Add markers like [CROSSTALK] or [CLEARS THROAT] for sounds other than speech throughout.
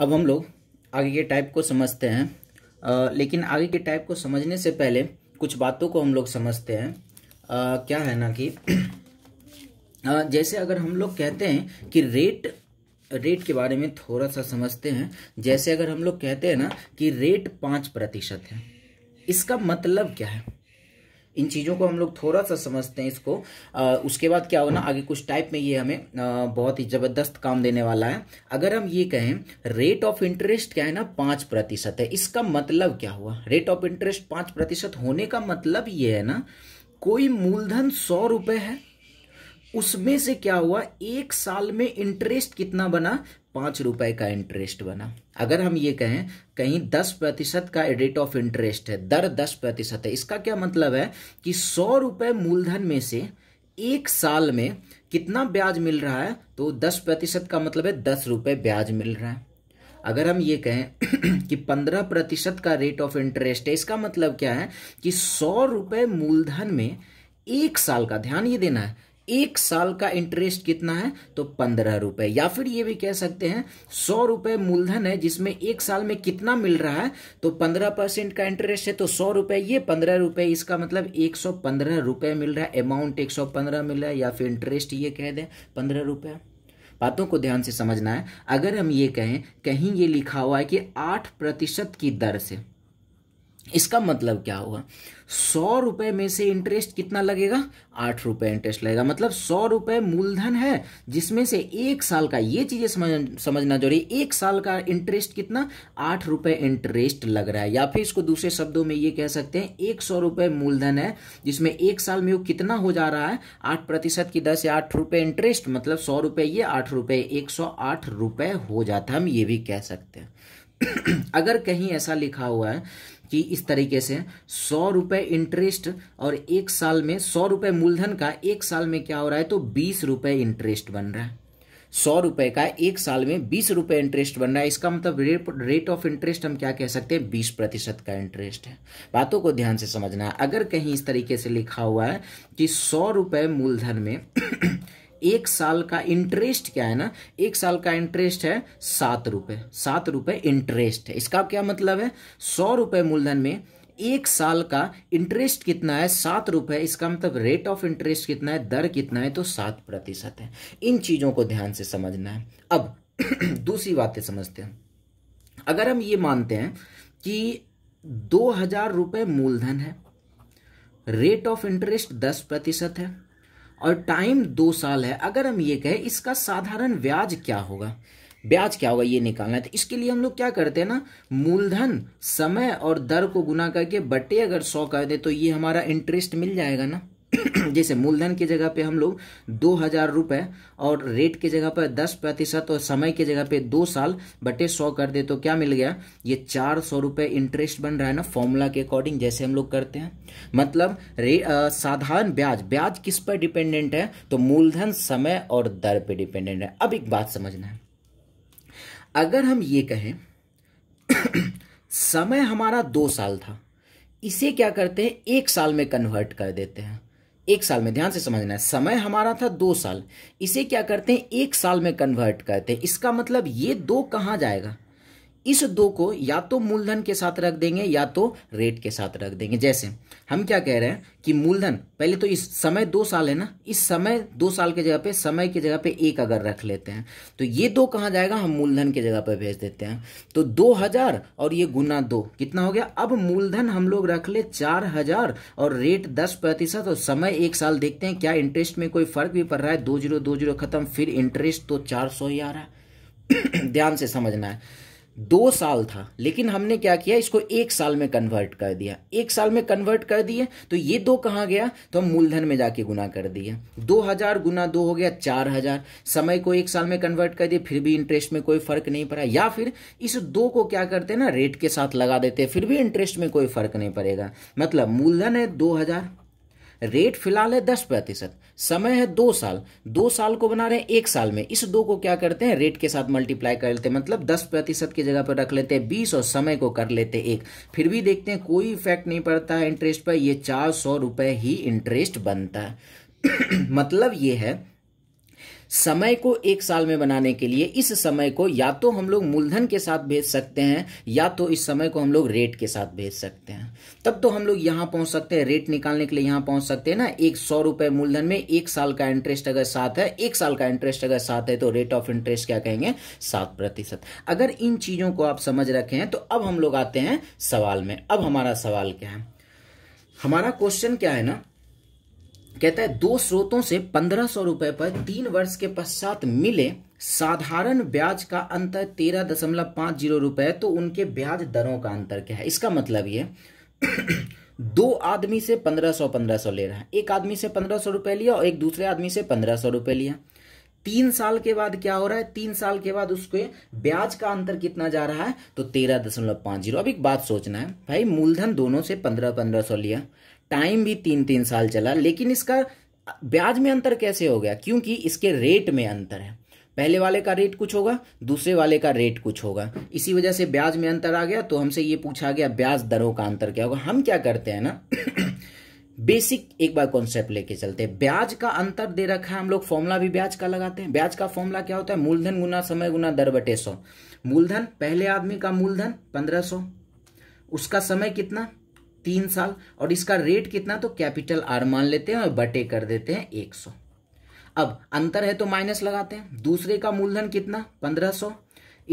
अब हम लोग आगे के टाइप को समझते हैं आ, लेकिन आगे के टाइप को समझने से पहले कुछ बातों को हम लोग समझते हैं आ, क्या है ना कि आ, [CLEARS THROAT] जैसे अगर हम लोग कहते हैं कि रेट रेट के बारे में थोड़ा सा समझते हैं जैसे अगर हम लोग कहते हैं ना कि रेट पाँच प्रतिशत है इसका मतलब क्या है इन चीज़ों को हम लोग थोड़ा सा समझते हैं इसको आ, उसके बाद क्या होना आगे कुछ टाइप में ये हमें आ, बहुत ही ज़बरदस्त काम देने वाला है अगर हम ये कहें रेट ऑफ इंटरेस्ट क्या है ना पाँच प्रतिशत है इसका मतलब क्या हुआ रेट ऑफ इंटरेस्ट पाँच प्रतिशत होने का मतलब ये है ना कोई मूलधन सौ रुपये है उसमें से क्या हुआ एक साल में इंटरेस्ट कितना बना पाँच रुपए का इंटरेस्ट बना अगर हम ये कहें कहीं दस प्रतिशत का रेट ऑफ इंटरेस्ट है दर दस प्रतिशत है इसका क्या मतलब है कि सौ रुपये मूलधन में से एक साल में कितना ब्याज मिल रहा है तो दस प्रतिशत का मतलब है दस रुपये ब्याज मिल रहा है अगर हम ये कहें [CLEARS THROAT] कि पंद्रह प्रतिशत का रेट ऑफ इंटरेस्ट है इसका मतलब क्या है कि सौ रुपये मूलधन में एक साल का ध्यान ये देना है एक साल का इंटरेस्ट कितना है तो पंद्रह रुपए या फिर ये भी कह सकते हैं सौ रुपए मूलधन है जिसमें एक साल में कितना मिल रहा है तो पंद्रह परसेंट का इंटरेस्ट है तो सौ रुपए ये पंद्रह रुपए इसका मतलब एक सौ पंद्रह रुपए मिल रहा है अमाउंट एक सौ पंद्रह मिल रहा है या फिर इंटरेस्ट ये कह दें पंद्रह रुपए बातों को ध्यान से समझना है अगर हम ये कहें कहीं ये लिखा हुआ है कि आठ प्रतिशत की दर से इसका मतलब क्या हुआ सौ रुपये में से इंटरेस्ट कितना लगेगा आठ रुपये इंटरेस्ट लगेगा मतलब सौ रुपये मूलधन है जिसमें से एक साल का ये चीज़ें समझ समझना जरूरी एक साल का इंटरेस्ट कितना आठ रुपए इंटरेस्ट लग रहा है या फिर इसको दूसरे शब्दों में ये कह सकते हैं एक सौ रुपये मूलधन है जिसमें एक साल में वो कितना हो जा रहा है आठ प्रतिशत की दस या आठ रुपए इंटरेस्ट मतलब सौ रुपए ये आठ रुपए एक सौ आठ रुपए हो जाता है हम ये भी कह सकते हैं [CLEARS THROAT] अगर कहीं ऐसा लिखा हुआ है कि इस तरीके से सौ रुपए इंटरेस्ट और एक साल में सौ रुपए मूलधन का एक साल में क्या हो रहा है तो बीस रुपए इंटरेस्ट बन रहा है सौ रुपए का एक साल में बीस रुपए इंटरेस्ट बन रहा है इसका मतलब रेट ऑफ इंटरेस्ट हम क्या कह सकते हैं बीस प्रतिशत का इंटरेस्ट है बातों को ध्यान से समझना है अगर कहीं इस तरीके से लिखा हुआ है कि सौ रुपए मूलधन में [CLEARS THROAT] एक साल का इंटरेस्ट क्या है ना एक साल का इंटरेस्ट है सात रुपए सात रुपए इंटरेस्ट है इसका क्या मतलब है सौ रुपए मूलधन में एक साल का इंटरेस्ट कितना है सात रुपए इसका मतलब रेट ऑफ इंटरेस्ट कितना है दर कितना है तो सात प्रतिशत है इन चीज़ों को ध्यान से समझना है अब [CLEARS THROAT] दूसरी बातें समझते हैं अगर हम ये मानते हैं कि दो हजार रुपए मूलधन है रेट ऑफ इंटरेस्ट दस प्रतिशत है और टाइम दो साल है अगर हम ये कहें इसका साधारण ब्याज क्या होगा ब्याज क्या होगा ये निकालना है तो इसके लिए हम लोग क्या करते हैं ना मूलधन समय और दर को गुना करके बटे अगर सौ कर दे तो ये हमारा इंटरेस्ट मिल जाएगा ना [CLEARS THROAT] जैसे मूलधन की जगह पे हम लोग दो हजार रुपए और रेट की जगह पर दस प्रतिशत और समय की जगह पे दो साल बटे सौ कर दे तो क्या मिल गया ये चार सौ रुपए इंटरेस्ट बन रहा है ना फॉर्मूला के अकॉर्डिंग जैसे हम लोग करते हैं मतलब साधारण ब्याज ब्याज किस पर डिपेंडेंट है तो मूलधन समय और दर पर डिपेंडेंट है अब एक बात समझना है अगर हम ये कहें [CLEARS THROAT] समय हमारा दो साल था इसे क्या करते हैं एक साल में कन्वर्ट कर देते हैं एक साल में ध्यान से समझना है समय हमारा था दो साल इसे क्या करते हैं एक साल में कन्वर्ट करते हैं इसका मतलब ये दो कहाँ जाएगा इस दो को या तो मूलधन के साथ रख देंगे या तो रेट के साथ रख देंगे जैसे हम क्या कह रहे हैं कि मूलधन पहले तो इस समय दो साल है ना इस समय दो साल के जगह पे समय के जगह पे एक अगर रख लेते हैं तो ये दो कहाँ जाएगा हम मूलधन के जगह पे भेज देते हैं तो दो हजार और ये गुना दो कितना हो गया अब मूलधन हम लोग रख ले चार हजार और रेट दस प्रतिशत और समय एक साल देखते हैं क्या इंटरेस्ट में कोई फर्क भी पड़ रहा है दो जीरो दो जीरो खत्म फिर इंटरेस्ट तो चार सौ ही आ रहा है [CLEARS THROAT] ध्यान से समझना है दो साल था लेकिन हमने क्या किया इसको एक साल में कन्वर्ट कर दिया एक साल में कन्वर्ट कर दिए तो ये दो कहाँ गया तो हम मूलधन में जाके गुना कर दिए दो हजार गुना दो हो गया चार हजार समय को एक साल में कन्वर्ट कर दिए फिर भी इंटरेस्ट में कोई फर्क नहीं पड़ा या फिर इस दो को क्या करते हैं ना रेट के साथ लगा देते फिर भी इंटरेस्ट में कोई फर्क नहीं पड़ेगा मतलब मूलधन है दो हजार रेट फिलहाल है दस प्रतिशत समय है दो साल दो साल को बना रहे हैं एक साल में इस दो को क्या करते हैं रेट के साथ मल्टीप्लाई कर लेते हैं मतलब दस प्रतिशत की जगह पर रख लेते हैं बीस और समय को कर लेते हैं एक फिर भी देखते हैं कोई इफेक्ट नहीं पड़ता है इंटरेस्ट पर यह चार सौ रुपए ही इंटरेस्ट बनता है [CLEARS THROAT] मतलब ये है समय को एक साल में बनाने के लिए इस समय को या तो हम लोग मूलधन के साथ भेज सकते हैं या तो इस समय को हम लोग रेट के साथ भेज सकते हैं तब तो हम लोग यहां पहुंच सकते हैं रेट निकालने के लिए यहां पहुंच सकते हैं ना एक सौ रुपए मूलधन में एक साल का इंटरेस्ट अगर सात है एक साल का इंटरेस्ट अगर सात है तो रेट ऑफ इंटरेस्ट क्या कहेंगे सात प्रतिशत अगर इन चीज़ों को आप समझ रखे हैं तो अब हम लोग आते हैं सवाल में अब हमारा सवाल क्या है हमारा क्वेश्चन क्या है ना कहता है दो स्रोतों से पंद्रह सौ रुपए पर तीन वर्ष के पश्चात मिले साधारण ब्याज का अंतर तेरह दशमलव पांच जीरो रुपए तो उनके ब्याज दरों का अंतर क्या है इसका मतलब ये [CLEARS THROAT] दो आदमी से पंद्रह सौ पंद्रह सौ ले रहा है एक आदमी से पंद्रह सौ रुपए लिया और एक दूसरे आदमी से पंद्रह सौ रुपए लिया तीन साल के बाद क्या हो रहा है तीन साल के बाद उसके ब्याज का अंतर कितना जा रहा है तो तेरह दशमलव पांच जीरो अब एक बात सोचना है भाई मूलधन दोनों से पंद्रह पंद्रह सौ लिया टाइम भी तीन तीन साल चला लेकिन इसका ब्याज में अंतर कैसे हो गया क्योंकि इसके रेट में अंतर है पहले वाले का रेट कुछ होगा दूसरे वाले का रेट कुछ होगा इसी वजह से ब्याज में अंतर आ गया तो हमसे ये पूछा गया ब्याज दरों का अंतर क्या होगा हम क्या करते हैं ना बेसिक [COUGHS] एक बार कॉन्सेप्ट लेके चलते हैं ब्याज का अंतर दे रखा है हम लोग फॉर्मूला भी ब्याज का लगाते हैं ब्याज का फॉर्मूला क्या होता है मूलधन गुना समय गुना दर बटे सौ मूलधन पहले आदमी का मूलधन पंद्रह सौ उसका समय कितना तीन साल और इसका रेट कितना तो कैपिटल आर मान लेते हैं और बटे कर देते हैं एक सौ अब अंतर है तो माइनस लगाते हैं दूसरे का मूलधन कितना पंद्रह सौ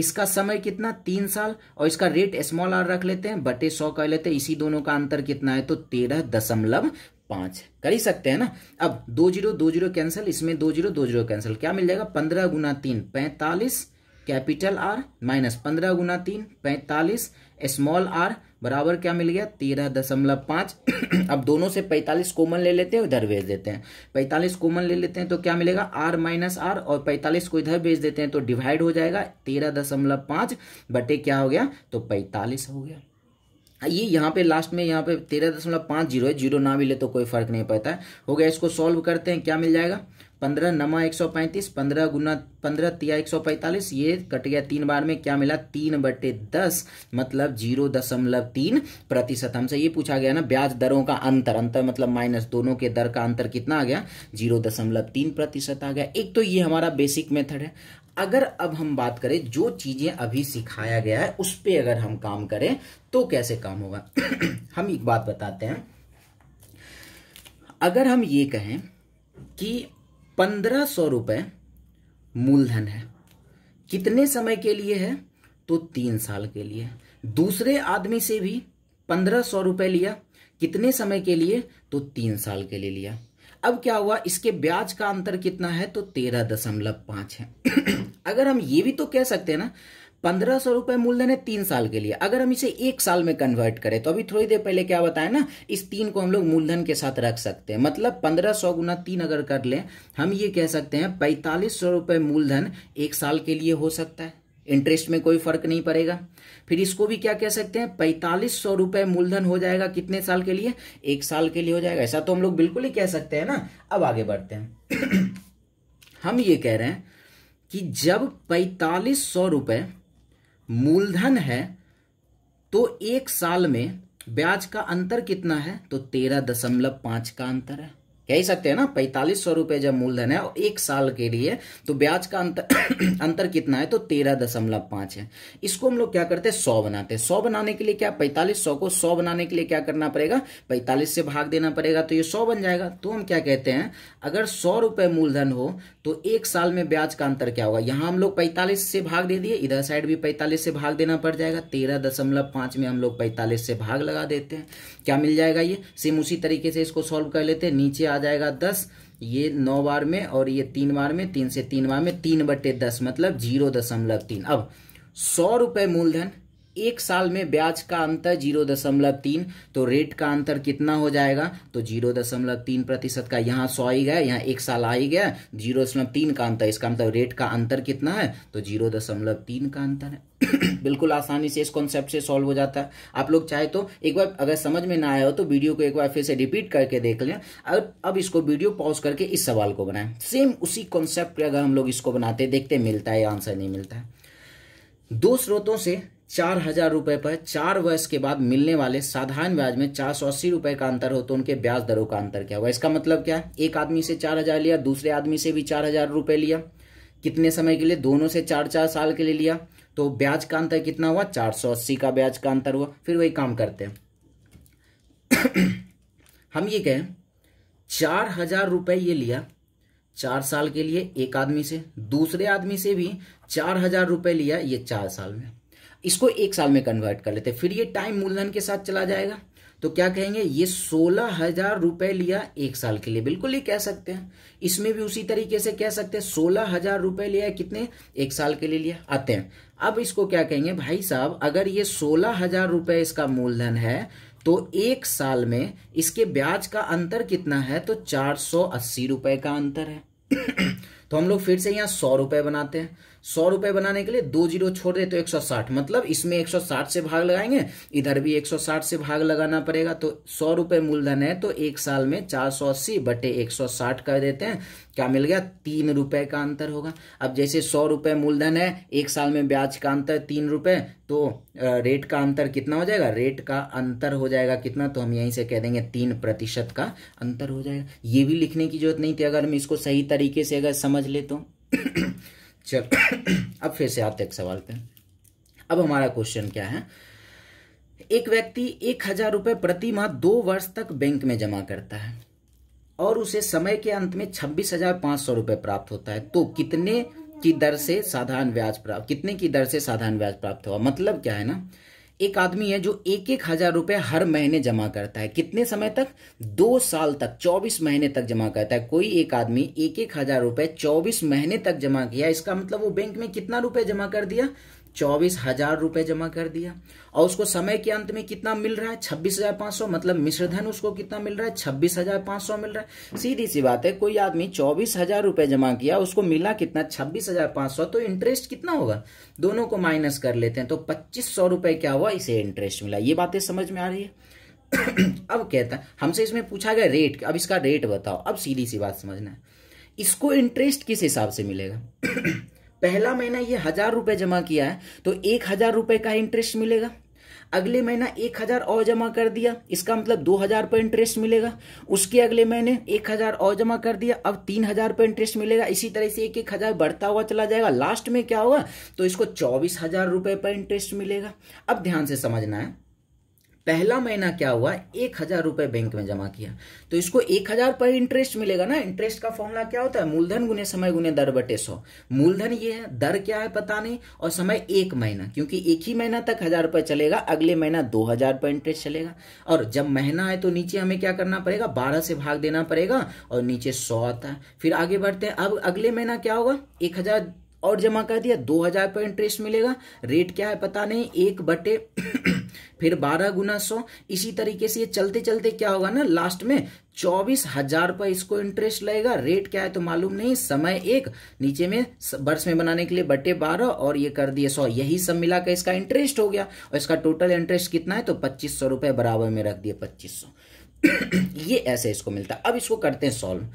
इसका समय कितना तीन साल और इसका रेट स्मॉल आर रख लेते हैं बटे सौ कर लेते हैं इसी दोनों का अंतर कितना है तो तेरह दशमलव पांच कर ही सकते हैं ना अब दो जीरो दो जीरो कैंसिल इसमें दो जीरो दो जीरो कैंसिल क्या मिल जाएगा पंद्रह गुना तीन पैंतालीस कैपिटल आर माइनस पंद्रह गुना तीन पैंतालीस स्मॉल आर बराबर क्या मिल गया तेरह दशमलव पाँच [CLEARS THROAT] अब दोनों से पैंतालीस कॉमन ले लेते हैं इधर भेज देते हैं पैंतालीस कॉमन ले लेते हैं तो क्या मिलेगा आर माइनस आर और पैंतालीस को इधर भेज देते हैं तो डिवाइड हो जाएगा तेरह दशमलव पाँच बटे क्या हो गया तो पैंतालीस हो गया ये यहाँ पे लास्ट में यहाँ पे तेरह दशमलव पाँच जीरो है जीरो ना मिले तो कोई फर्क नहीं पड़ता है हो गया इसको सॉल्व करते हैं क्या मिल जाएगा पंद्रह नमा एक सौ पैंतीस पंद्रह गुना पंद्रह तिया एक सौ पैंतालीस ये कट गया तीन बार में क्या मिला तीन बटे दस मतलब जीरो दशमलव तीन प्रतिशत हमसे ये पूछा गया ना ब्याज दरों का अंतर अंतर मतलब माइनस दोनों के दर का अंतर कितना आ गया जीरो दशमलव तीन प्रतिशत आ गया एक तो ये हमारा बेसिक मेथड है अगर अब हम बात करें जो चीजें अभी सिखाया गया है उस पर अगर हम काम करें तो कैसे काम होगा [CLEARS THROAT] हम एक बात बताते हैं अगर हम ये कहें कि पंद्रह सौ रुपए मूलधन है कितने समय के लिए है तो तीन साल के लिए दूसरे आदमी से भी पंद्रह सौ रुपए लिया कितने समय के लिए तो तीन साल के लिए लिया अब क्या हुआ इसके ब्याज का अंतर कितना है तो तेरह दशमलव पांच है [CLEARS THROAT] अगर हम ये भी तो कह सकते हैं ना पंद्रह सौ रुपए मूलधन है तीन साल के लिए अगर हम इसे एक साल में कन्वर्ट करें तो अभी थोड़ी देर पहले क्या बताया ना इस तीन को हम लोग मूलधन के साथ रख सकते हैं मतलब पंद्रह सौ गुना तीन अगर कर लें हम ये कह सकते हैं पैंतालीस सौ रुपए मूलधन एक साल के लिए हो सकता है इंटरेस्ट में कोई फर्क नहीं पड़ेगा फिर इसको भी क्या कह सकते हैं पैंतालीस सौ रुपए मूलधन हो जाएगा कितने साल के लिए एक साल के लिए हो जाएगा ऐसा तो हम लोग बिल्कुल ही कह सकते हैं ना अब आगे बढ़ते हैं [CLEARS THROAT] हम ये कह रहे हैं कि जब पैंतालीस सौ रुपए मूलधन है तो एक साल में ब्याज का अंतर कितना है तो तेरह दशमलव पांच का अंतर है कह ही सकते हैं ना पैंतालीस सौ रुपए जब मूलधन है और एक साल के लिए तो ब्याज का अंतर [CLEARS THROAT] अंतर कितना है तो तेरह दशमलव पांच है इसको हम लोग क्या करते हैं सौ बनाते हैं सौ बनाने के लिए क्या पैंतालीस सौ को सौ बनाने के लिए क्या करना पड़ेगा पैंतालीस से भाग देना पड़ेगा तो ये सौ बन जाएगा तो हम क्या कहते हैं अगर सौ रुपये मूलधन हो तो एक साल में ब्याज का अंतर क्या होगा यहां हम लोग पैंतालीस से भाग दे दिए इधर साइड भी पैंतालीस से भाग देना पड़ जाएगा तेरह दशमलव पांच में हम लोग पैंतालीस से भाग लगा देते हैं क्या मिल जाएगा ये सेम उसी तरीके से इसको सोल्व कर लेते हैं नीचे आ जाएगा दस ये नौ बार में और ये तीन बार में तीन से तीन बार में तीन बटे दस मतलब जीरो दशमलव तीन अब सौ रुपए मूलधन एक साल में ब्याज का अंतर जीरो दशमलव तीन तो रेट का अंतर कितना हो जाएगा तो जीरो दशमलव तीन प्रतिशत का यहां सौ ही गया यहां एक साल आ ही गया जीरो दशमलव तीन का अंतर इसका मतलब रेट का अंतर कितना है तो जीरो दशमलव तीन का अंतर है बिल्कुल आसानी से इस कॉन्सेप्ट से सॉल्व हो जाता है आप लोग चाहे तो एक बार अगर समझ में ना आया हो तो वीडियो को एक बार फिर से रिपीट करके देख लें और अब इसको वीडियो पॉज करके इस सवाल को बनाएं सेम उसी कॉन्सेप्ट अगर हम लोग इसको बनाते देखते मिलता है आंसर नहीं मिलता है दो स्रोतों से चार हजार रुपए पर चार वर्ष के बाद मिलने वाले साधारण ब्याज में चार सौ अस्सी रुपए का अंतर हो तो उनके ब्याज दरों का अंतर क्या होगा इसका मतलब क्या है एक आदमी से चार हजार लिया दूसरे आदमी से भी चार हजार रुपए लिया कितने समय के लिए दोनों से चार चार साल के लिए लिया तो ब्याज का अंतर कितना हुआ चार सौ अस्सी का ब्याज का अंतर हुआ फिर वही काम करते हैं [CLEARS THROAT] हम ये कहें चार हजार रुपये ये लिया चार साल के लिए एक आदमी से दूसरे आदमी से भी चार हजार रुपए लिया ये चार साल में इसको एक साल में कन्वर्ट कर लेते फिर ये टाइम मूलधन के साथ चला जाएगा तो क्या कहेंगे ये सोलह हजार रुपए लिया एक साल के लिए बिल्कुल ही कह सकते हैं इसमें भी उसी तरीके से कह सकते हैं सोलह हजार रुपए लिया कितने एक साल के लिए लिया आते हैं अब इसको क्या कहेंगे भाई साहब अगर ये सोलह हजार रुपए इसका मूलधन है तो एक साल में इसके ब्याज का अंतर कितना है तो चार सौ अस्सी रुपए का अंतर है [CLEARS THROAT] तो हम लोग फिर से यहाँ सौ रुपए बनाते हैं सौ रुपए बनाने के लिए दो जीरो छोड़ दे तो एक सौ साठ मतलब इसमें एक सौ साठ से भाग लगाएंगे इधर भी एक सौ साठ से भाग लगाना पड़ेगा तो सौ रुपए मूलधन है तो एक साल में चार सौ अस्सी बटे एक सौ साठ कर देते हैं क्या मिल गया तीन रुपए का अंतर होगा अब जैसे सौ रुपए मूलधन है एक साल में ब्याज का अंतर तीन रुपए तो रेट का अंतर कितना हो जाएगा रेट का अंतर हो जाएगा कितना तो हम यहीं से कह देंगे तीन प्रतिशत का अंतर हो जाएगा ये भी लिखने की जरूरत नहीं थी अगर हम इसको सही तरीके से अगर समझ ले तो चल अब फिर से आते एक सवाल पे अब हमारा क्वेश्चन क्या है एक व्यक्ति एक हजार रुपये प्रति माह दो वर्ष तक बैंक में जमा करता है और उसे समय के अंत में छब्बीस हजार पांच सौ रुपये प्राप्त होता है तो कितने की दर से साधारण ब्याज प्राप्त कितने की दर से साधारण ब्याज प्राप्त हुआ मतलब क्या है ना एक आदमी है जो एक एक हजार रुपए हर महीने जमा करता है कितने समय तक दो साल तक चौबीस महीने तक जमा करता है कोई एक आदमी एक एक हजार रुपए चौबीस महीने तक जमा किया इसका मतलब वो बैंक में कितना रुपए जमा कर दिया चौबीस हजार रुपए जमा कर दिया और उसको समय के अंत में कितना मिल रहा है छब्बीस हजार पांच सौ मतलब धन उसको कितना मिल रहा है छब्बीस हजार पांच सौ मिल रहा है सीधी सी बात है कोई आदमी चौबीस हजार रुपए जमा किया उसको मिला कितना छब्बीस हजार पांच सौ तो इंटरेस्ट कितना होगा दोनों को माइनस कर लेते हैं तो पच्चीस सौ रुपए क्या हुआ इसे इंटरेस्ट मिला ये बातें समझ में आ रही है [CLEARS THROAT] अब कहता है हमसे इसमें पूछा गया रेट अब इसका रेट बताओ अब सीधी सी बात समझना है इसको इंटरेस्ट किस हिसाब से मिलेगा [CLEARS THROAT] पहला महीना ये हजार रुपए जमा किया है तो एक हजार रुपए का इंटरेस्ट मिलेगा अगले महीना एक हजार और जमा कर दिया इसका मतलब दो हजार पर इंटरेस्ट मिलेगा उसके अगले महीने एक हजार और जमा कर दिया अब तीन हजार पर इंटरेस्ट मिलेगा इसी तरह से एक एक हजार बढ़ता हुआ चला जाएगा लास्ट में क्या होगा तो इसको चौबीस हजार रुपए पर इंटरेस्ट मिलेगा अब ध्यान से समझना है पहला महीना क्या हुआ एक हजार रुपए बैंक में जमा किया तो इसको एक हजार पर इंटरेस्ट मिलेगा ना इंटरेस्ट का फॉर्मूला क्या होता है मूलधन गुने समय गुने दर बटे सौ मूलधन ये है दर क्या है पता नहीं और समय एक महीना क्योंकि एक ही महीना तक हजार रुपये चलेगा अगले महीना दो हजार पर इंटरेस्ट चलेगा और जब महीना है तो नीचे हमें क्या करना पड़ेगा बारह से भाग देना पड़ेगा और नीचे सौ आता है फिर आगे बढ़ते हैं अब अगले महीना क्या होगा एक हजार और जमा कर दिया दो हजार पर इंटरेस्ट मिलेगा रेट क्या है पता नहीं एक बटे [CLEARS THROAT] फिर बारह गुना सौ इसी तरीके से ये चलते चलते क्या होगा ना लास्ट में चौबीस हजार पर इसको इंटरेस्ट लगेगा रेट क्या है तो मालूम नहीं समय एक नीचे में वर्ष में बनाने के लिए बटे बारह और ये कर दिए सौ यही सब मिला के इसका इंटरेस्ट हो गया और इसका टोटल इंटरेस्ट कितना है तो पच्चीस सौ बराबर में रख दिया पच्चीस सौ [CLEARS THROAT] ये ऐसे इसको मिलता है अब इसको करते हैं सॉल्व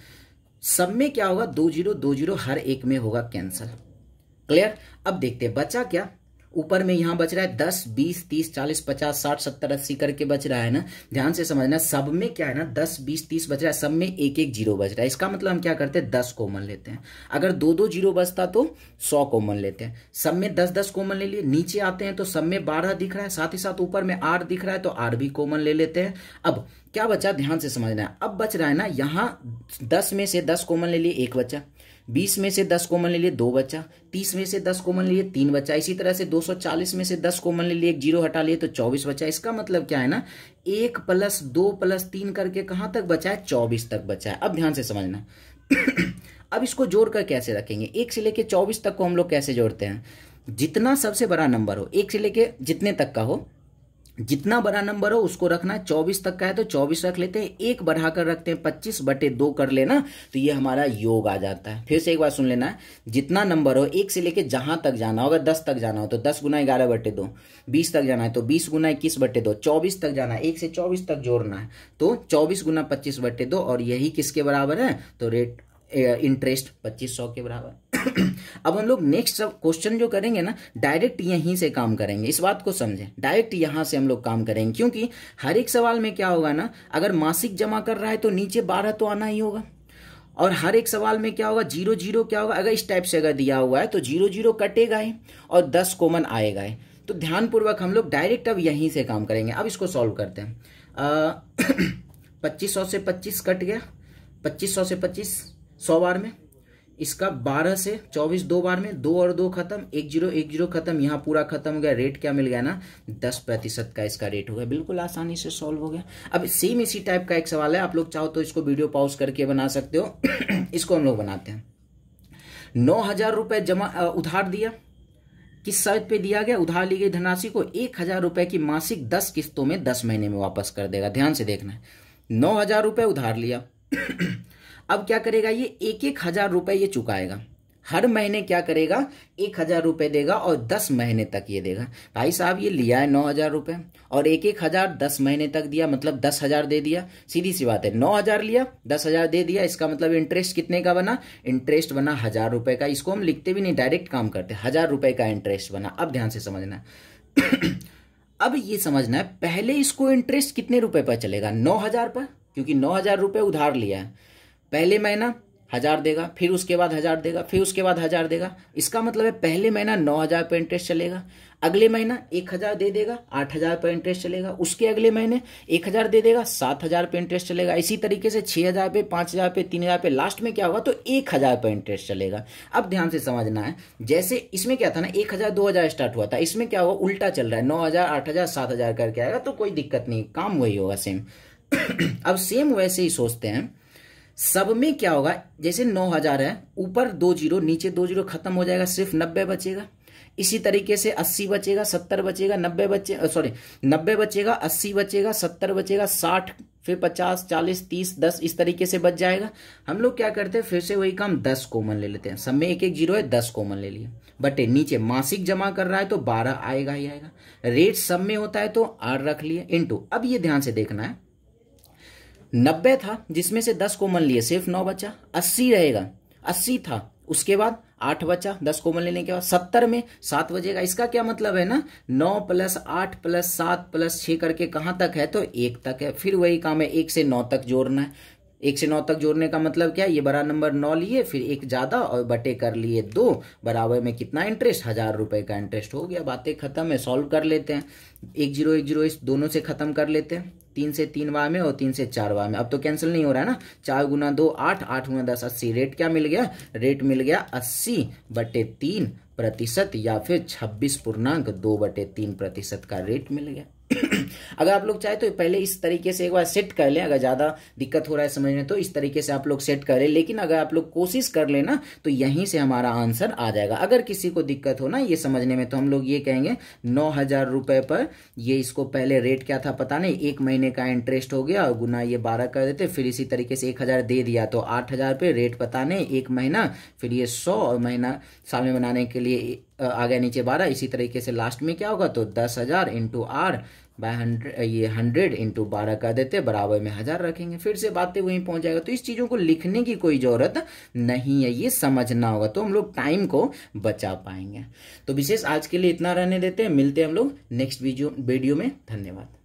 सब में क्या होगा दो जीरो दो जीरो हर एक में होगा कैंसिल क्लियर अब देखते हैं बचा क्या ऊपर में यहां बच रहा है दस बीस तीस चालीस पचास साठ सत्तर अस्सी करके बच रहा है ना ध्यान से समझना सब में क्या है ना दस बीस तीस बच रहा है सब में एक एक जीरो बच रहा है इसका मतलब हम क्या करते हैं दस कॉमन लेते हैं अगर दो दो जीरो बचता तो सौ कॉमन लेते हैं सब में दस दस कॉमन ले लिए नीचे आते हैं तो सब में बारह दिख रहा है साथ ही साथ ऊपर में आठ दिख रहा है तो आठ भी कॉमन ले लेते हैं अब क्या बचा ध्यान से समझना है अब बच रहा है ना यहाँ दस में से दस कॉमन ले लिए एक बच्चा बीस में से दस कॉमन ले लिए दो बचा तीस में से दस कॉमन लिए तीन बचा इसी तरह से दो सौ चालीस में से दस कॉमन ले लिए एक जीरो हटा लिए तो चौबीस बचा इसका मतलब क्या है ना एक प्लस दो प्लस तीन करके कहां तक बचा है चौबीस तक बचा है अब ध्यान से समझना अब इसको जोड़कर कैसे रखेंगे एक से लेके चौबीस तक को हम लोग कैसे जोड़ते हैं जितना सबसे बड़ा नंबर हो एक से लेके जितने तक का हो जितना बड़ा नंबर हो उसको रखना चौबीस तक का है तो चौबीस रख लेते हैं एक बढ़ाकर रखते हैं पच्चीस बटे दो कर लेना तो ये हमारा योग आ जाता है फिर से एक बार सुन लेना है जितना नंबर हो एक से लेके जहां तक जाना हो अगर दस तक जाना हो तो दस गुना ग्यारह बटे दो बीस तक जाना है तो बीस गुना इक्कीस बटे दो चौबीस तक जाना है एक से चौबीस तक जोड़ना है तो चौबीस गुना पच्चीस बटे दो और यही किसके बराबर है तो रेट इंटरेस्ट पच्चीस सौ के बराबर [CLEARS THROAT] अब हम लोग नेक्स्ट क्वेश्चन जो करेंगे ना डायरेक्ट यहीं से काम करेंगे इस बात को समझें डायरेक्ट यहां से हम लोग काम करेंगे क्योंकि हर एक सवाल में क्या होगा ना अगर मासिक जमा कर रहा है तो नीचे बारह तो आना ही होगा और हर एक सवाल में क्या होगा जीरो जीरो क्या होगा अगर इस टाइप से अगर दिया हुआ है तो जीरो जीरो कटेगा ही और दस कॉमन आएगा तो ध्यानपूर्वक हम लोग डायरेक्ट अब यहीं से काम करेंगे अब इसको सॉल्व करते हैं [CLEARS THROAT] पच्चीस सौ से पच्चीस कट गया पच्चीस सौ से पच्चीस सौ बार में इसका 12 से 24 दो बार में दो और दो खत्म एक जीरो एक जीरो खत्म यहाँ पूरा खत्म हो गया रेट क्या मिल गया ना 10 प्रतिशत का इसका रेट हो गया बिल्कुल आसानी से सॉल्व हो गया अब सेम इसी टाइप का एक सवाल है आप लोग चाहो तो इसको वीडियो पॉज करके बना सकते हो [COUGHS] इसको हम लोग बनाते हैं नौ हजार रुपये जमा उधार दिया किस साइड पे दिया गया उधार ली गई धनराशि को एक हजार रुपये की मासिक दस किस्तों में दस महीने में वापस कर देगा ध्यान से देखना है नौ हजार रुपये उधार लिया अब क्या करेगा ये एक एक हजार रुपए ये चुकाएगा हर महीने क्या करेगा एक हजार रुपए देगा और दस महीने तक ये देगा भाई साहब ये लिया है नौ हजार रुपए और एक एक हजार दस महीने तक दिया मतलब दस हजार दे दिया सीधी सी बात है नौ हजार लिया दस हजार दे दिया इसका मतलब इंटरेस्ट कितने का बना इंटरेस्ट बना हजार रुपए का इसको हम लिखते भी नहीं डायरेक्ट काम करते हजार रुपए का इंटरेस्ट बना अब ध्यान से समझना [CLEARS THROAT] अब ये समझना है पहले इसको इंटरेस्ट कितने रुपए पर चलेगा नौ हजार पर क्योंकि नौ हजार रुपये उधार लिया है पहले महीना हज़ार देगा फिर उसके बाद हज़ार देगा फिर उसके बाद हज़ार देगा इसका मतलब है पहले महीना नौ हज़ार पर इंटरेस्ट चलेगा अगले महीना एक हज़ार दे देगा आठ हज़ार पर इंटरेस्ट चलेगा उसके अगले महीने एक हज़ार दे देगा सात हज़ार पर इंटरेस्ट चलेगा इसी तरीके से छह हज़ार पे पांच हज़ार पे तीन हज़ार पे लास्ट में क्या होगा तो एक हज़ार पर इंटरेस्ट चलेगा अब ध्यान से समझना है जैसे इसमें क्या था ना एक हज़ार दो हज़ार स्टार्ट हुआ था इसमें क्या हुआ उल्टा चल रहा है नौ हज़ार आठ हज़ार सात हज़ार करके आएगा तो कोई दिक्कत नहीं काम वही होगा सेम [CLEARS THROAT] अब सेम वैसे ही सोचते हैं सब में क्या होगा जैसे नौ हजार है ऊपर दो जीरो नीचे दो जीरो खत्म हो जाएगा सिर्फ नब्बे बचेगा इसी तरीके से अस्सी बचेगा सत्तर बचेगा नब्बे बचे सॉरी नब्बे बचेगा अस्सी बचेगा सत्तर बचेगा साठ फिर पचास चालीस तीस दस इस तरीके से बच जाएगा हम लोग क्या करते हैं फिर से वही काम दस कॉमन ले लेते हैं सब में एक एक जीरो है दस कॉमन ले लिए बटे नीचे मासिक जमा कर रहा है तो बारह आएगा ही आएगा रेट सब में होता है तो आर रख लिए इंटू अब ये ध्यान से देखना है नब्बे था जिसमें से दस मन लिए सिर्फ नौ बचा अस्सी रहेगा अस्सी था उसके बाद आठ बचा दस मन लेने के बाद सत्तर में सात बजेगा इसका क्या मतलब है ना नौ प्लस आठ प्लस सात प्लस छ करके कहां तक है तो एक तक है फिर वही काम है एक से नौ तक जोड़ना है एक से नौ तक जोड़ने का मतलब क्या ये बड़ा नंबर नौ लिए फिर एक ज़्यादा और बटे कर लिए दो बराबर में कितना इंटरेस्ट हज़ार रुपए का इंटरेस्ट हो गया बातें खत्म है सॉल्व कर लेते हैं एक जीरो एक जीरो इस दोनों से ख़त्म कर लेते हैं तीन से तीन वाह में और तीन से चार वाह में अब तो कैंसिल नहीं हो रहा है ना चार गुना दो आठ आठ गुना दस अस्सी रेट क्या मिल गया रेट मिल गया अस्सी बटे तीन प्रतिशत या फिर छब्बीस पूर्णांक दो बटे तीन प्रतिशत का रेट मिल गया [CLEARS THROAT] अगर आप लोग चाहे तो पहले इस तरीके से एक बार सेट कर लें अगर ज़्यादा दिक्कत हो रहा है समझ में तो इस तरीके से आप लोग सेट कर लें लेकिन अगर आप लोग कोशिश कर लेना तो यहीं से हमारा आंसर आ जाएगा अगर किसी को दिक्कत हो ना ये समझने में तो हम लोग ये कहेंगे नौ हज़ार रुपए पर ये इसको पहले रेट क्या था पता नहीं एक महीने का इंटरेस्ट हो गया और गुना ये बारह कर देते फिर इसी तरीके से एक हज़ार दे दिया तो आठ हज़ार पे रेट पता नहीं एक महीना फिर ये सौ महीना साल में बनाने के लिए आ गया नीचे बारह इसी तरीके से लास्ट में क्या होगा तो दस हज़ार इंटू आर बाय हंड्रेड ये हंड्रेड इंटू बारह कर देते बराबर में हज़ार रखेंगे फिर से बातें वहीं पहुंच जाएगा तो इस चीज़ों को लिखने की कोई ज़रूरत नहीं है ये समझना होगा तो हम लोग टाइम को बचा पाएंगे तो विशेष आज के लिए इतना रहने देते हैं मिलते हैं हम लोग नेक्स्ट वीडियो वीडियो में धन्यवाद